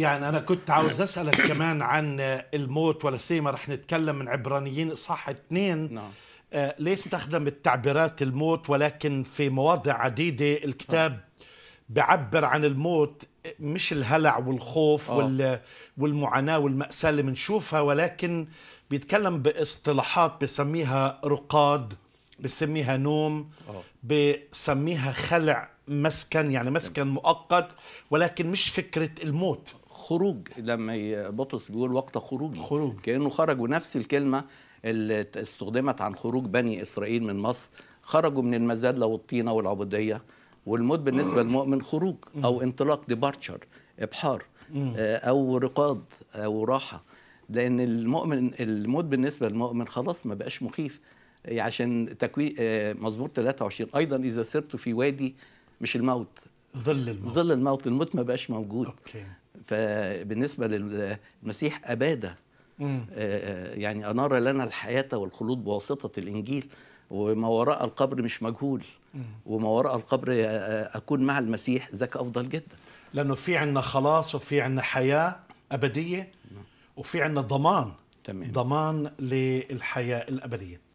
يعني أنا كنت عاوز أسألك كمان عن الموت ولا سيما رح نتكلم من عبرانيين إصحاح اثنين نعم. آه، ليه استخدمت تعبيرات الموت ولكن في مواضع عديدة الكتاب بعبر عن الموت مش الهلع والخوف آه. وال والمعاناة والمأساة اللي بنشوفها ولكن بيتكلم باصطلاحات بسميها رقاد بسميها نوم آه. بسميها خلع مسكن يعني مسكن مؤقت ولكن مش فكرة الموت خروج لما بطرس بيقول وقت خروجي خروج كانه خرج ونفس الكلمه اللي استخدمت عن خروج بني اسرائيل من مصر خرجوا من المذله والطينه والعبوديه والموت بالنسبه للمؤمن خروج او انطلاق ديبارتشر ابحار آه، او رقاد او راحه لان المؤمن الموت بالنسبه للمؤمن خلاص ما بقاش مخيف آه، عشان تكوين آه، مزمور 23 ايضا اذا سرت في وادي مش الموت ظل الموت ظل الموت الموت ما بقاش موجود أوكي. فبالنسبة للمسيح أباده آه، آه، يعني أنار لنا الحياة والخلود بواسطة الإنجيل وما وراء القبر مش مجهول وما وراء القبر آه، أكون مع المسيح ذاك أفضل جدا لأنه في عنا خلاص وفي عنا حياة أبدية نعم. وفي عنا ضمان تمام. ضمان للحياة الأبدية